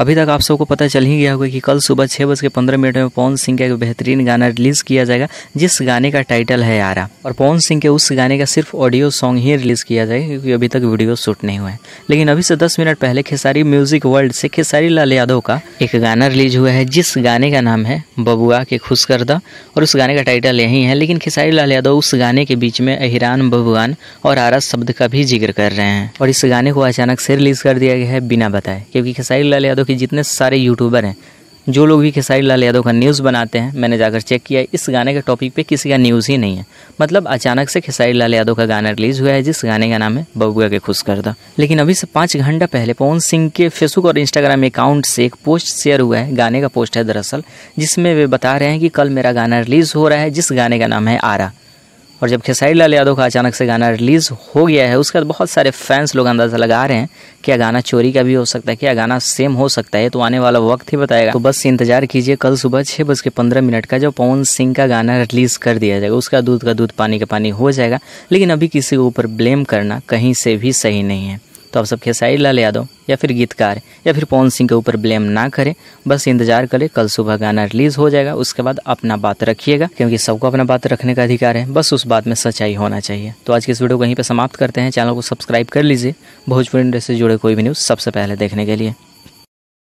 अभी तक आप सबको पता चल ही गया होगा कि कल सुबह छः बज के पंद्रह मिनट में पवन सिंह का एक बेहतरीन गाना रिलीज़ किया जाएगा जिस गाने का टाइटल है आरा और पवन सिंह के उस गाने का सिर्फ ऑडियो सॉन्ग ही रिलीज़ किया जाएगा क्योंकि अभी तक वीडियो शूट नहीं हुआ है लेकिन अभी से दस मिनट पहले खेसारी म्यूजिक वर्ल्ड से खेसारी लाल यादव का एक गाना रिलीज हुआ है जिस गाने का नाम है बबुआ के खुश और उस गाने का टाइटल यही है लेकिन खेसारी लाल यादव उस गाने के बीच में अहिरान बबुआन और आरा शब्द का भी जिक्र कर रहे हैं और इस गाने को अचानक से रिलीज़ कर दिया गया है बिना बताए क्योंकि खेसारी लाल यादव कि जितने सारे यूट्यूबर हैं जो लोग भी खेसारी लाल यादव का न्यूज़ बनाते हैं मैंने जाकर चेक किया इस गाने के टॉपिक पे किसी का न्यूज़ ही नहीं है मतलब अचानक से खेसारी लाल यादव का गाना रिलीज़ हुआ है जिस गाने का नाम है बबुआ के खुश कर लेकिन अभी से पाँच घंटा पहले पवन सिंह के फेसबुक और इंस्टाग्राम अकाउंट से एक पोस्ट शेयर हुआ है गाने का पोस्ट है दरअसल जिसमें वे बता रहे हैं कि कल मेरा गाना रिलीज़ हो रहा है जिस गाने का नाम है आरा और जब खेसारी लाल यादव का अचानक से गाना रिलीज़ हो गया है उसके बाद बहुत सारे फैंस लोग अंदाज़ा लगा रहे हैं कि यह गाना चोरी का भी हो सकता है क्या गाना सेम हो सकता है तो आने वाला वक्त ही बताएगा तो बस इंतजार कीजिए कल सुबह छः बज के पंद्रह मिनट का जब पवन सिंह का गाना रिलीज़ कर दिया जाएगा उसका दूध का दूध पानी का पानी हो जाएगा लेकिन अभी किसी के ऊपर ब्लेम करना कहीं से भी सही नहीं है तो आप सब खेसारी लाल यादव या फिर गीतकार या फिर पवन सिंह के ऊपर ब्लेम ना करें बस इंतजार करें कल सुबह गाना रिलीज हो जाएगा उसके बाद अपना बात रखिएगा क्योंकि सबको अपना बात रखने का अधिकार है बस उस बात में सच्चाई होना चाहिए तो आज के इस वीडियो को यहीं पर समाप्त करते हैं चैनल को सब्सक्राइब कर लीजिए भोजपुरी इंडस्ट्री से जुड़े कोई भी न्यूज़ सबसे पहले देखने के लिए